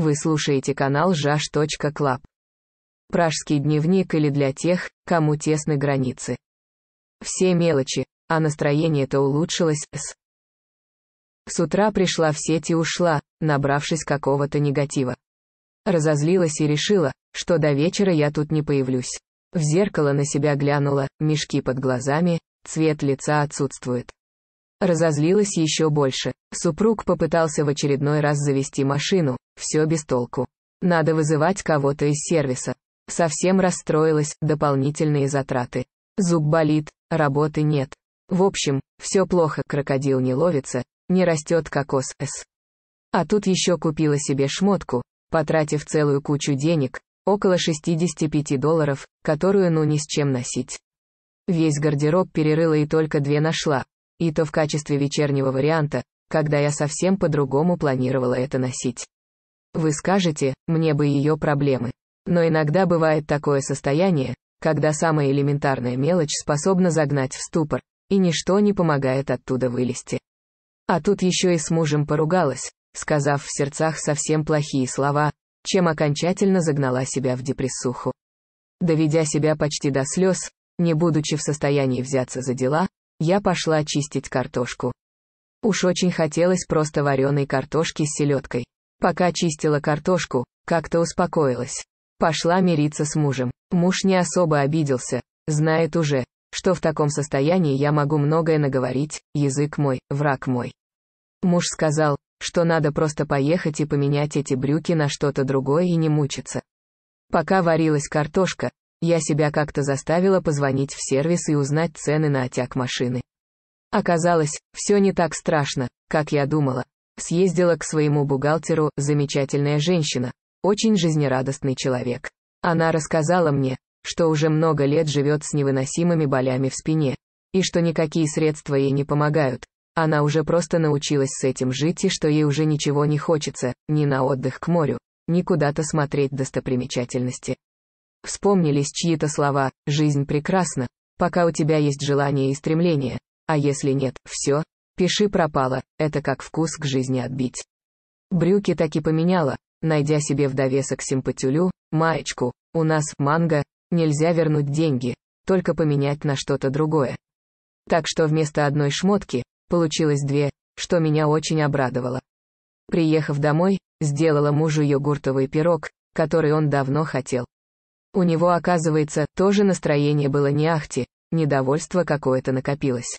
Вы слушаете канал jash.club. Пражский дневник или для тех, кому тесны границы. Все мелочи, а настроение-то улучшилось с... С утра пришла в сеть и ушла, набравшись какого-то негатива. Разозлилась и решила, что до вечера я тут не появлюсь. В зеркало на себя глянула, мешки под глазами, цвет лица отсутствует. Разозлилась еще больше, Супруг попытался в очередной раз завести машину, все без толку. Надо вызывать кого-то из сервиса. Совсем расстроилась, дополнительные затраты. Зуб болит, работы нет. В общем, все плохо, крокодил не ловится, не растет кокос, с. А тут еще купила себе шмотку, потратив целую кучу денег, около 65 долларов, которую ну ни с чем носить. Весь гардероб перерыла и только две нашла, и то в качестве вечернего варианта, когда я совсем по-другому планировала это носить. Вы скажете, мне бы ее проблемы. Но иногда бывает такое состояние, когда самая элементарная мелочь способна загнать в ступор, и ничто не помогает оттуда вылезти. А тут еще и с мужем поругалась, сказав в сердцах совсем плохие слова, чем окончательно загнала себя в депрессуху. Доведя себя почти до слез, не будучи в состоянии взяться за дела, я пошла чистить картошку. Уж очень хотелось просто вареной картошки с селедкой. Пока чистила картошку, как-то успокоилась. Пошла мириться с мужем. Муж не особо обиделся, знает уже, что в таком состоянии я могу многое наговорить, язык мой, враг мой. Муж сказал, что надо просто поехать и поменять эти брюки на что-то другое и не мучиться. Пока варилась картошка, я себя как-то заставила позвонить в сервис и узнать цены на отяг машины. Оказалось, все не так страшно, как я думала. Съездила к своему бухгалтеру, замечательная женщина, очень жизнерадостный человек. Она рассказала мне, что уже много лет живет с невыносимыми болями в спине, и что никакие средства ей не помогают. Она уже просто научилась с этим жить и что ей уже ничего не хочется, ни на отдых к морю, ни куда-то смотреть достопримечательности. Вспомнились чьи-то слова «жизнь прекрасна», пока у тебя есть желание и стремление, а если нет, все, пиши пропало, это как вкус к жизни отбить. Брюки так и поменяла, найдя себе в довесок симпатюлю, маечку, у нас, манго, нельзя вернуть деньги, только поменять на что-то другое. Так что вместо одной шмотки, получилось две, что меня очень обрадовало. Приехав домой, сделала мужу йогуртовый пирог, который он давно хотел. У него, оказывается, тоже настроение было не ахти, недовольство какое-то накопилось.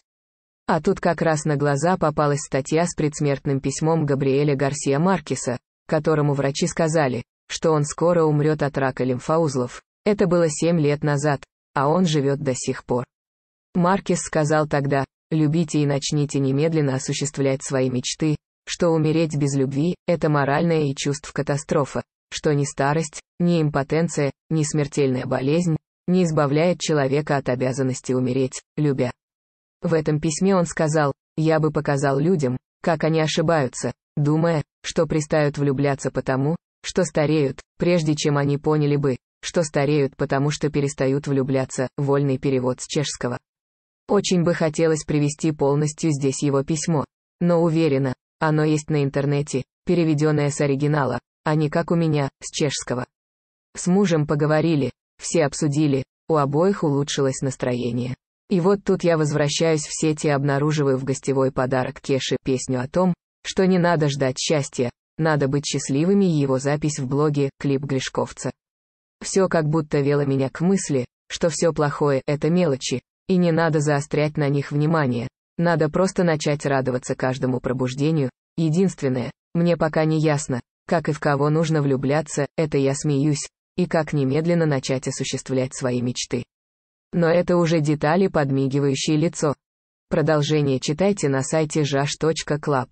А тут как раз на глаза попалась статья с предсмертным письмом Габриэля Гарсия Маркеса, которому врачи сказали, что он скоро умрет от рака лимфоузлов. Это было семь лет назад, а он живет до сих пор. Маркес сказал тогда, любите и начните немедленно осуществлять свои мечты, что умереть без любви – это моральная и чувств катастрофа, что ни старость, ни импотенция, ни смертельная болезнь не избавляет человека от обязанности умереть, любя. В этом письме он сказал, «Я бы показал людям, как они ошибаются, думая, что пристают влюбляться потому, что стареют, прежде чем они поняли бы, что стареют потому, что перестают влюбляться, вольный перевод с чешского. Очень бы хотелось привести полностью здесь его письмо, но уверена, оно есть на интернете, переведенное с оригинала, а не как у меня, с чешского. С мужем поговорили, все обсудили, у обоих улучшилось настроение. И вот тут я возвращаюсь в сети и обнаруживаю в гостевой подарок Кеши песню о том, что не надо ждать счастья, надо быть счастливыми и его запись в блоге, клип Гришковца. Все как будто вело меня к мысли, что все плохое — это мелочи, и не надо заострять на них внимание, надо просто начать радоваться каждому пробуждению, единственное, мне пока не ясно, как и в кого нужно влюбляться, это я смеюсь, и как немедленно начать осуществлять свои мечты. Но это уже детали, подмигивающие лицо. Продолжение читайте на сайте jash.club.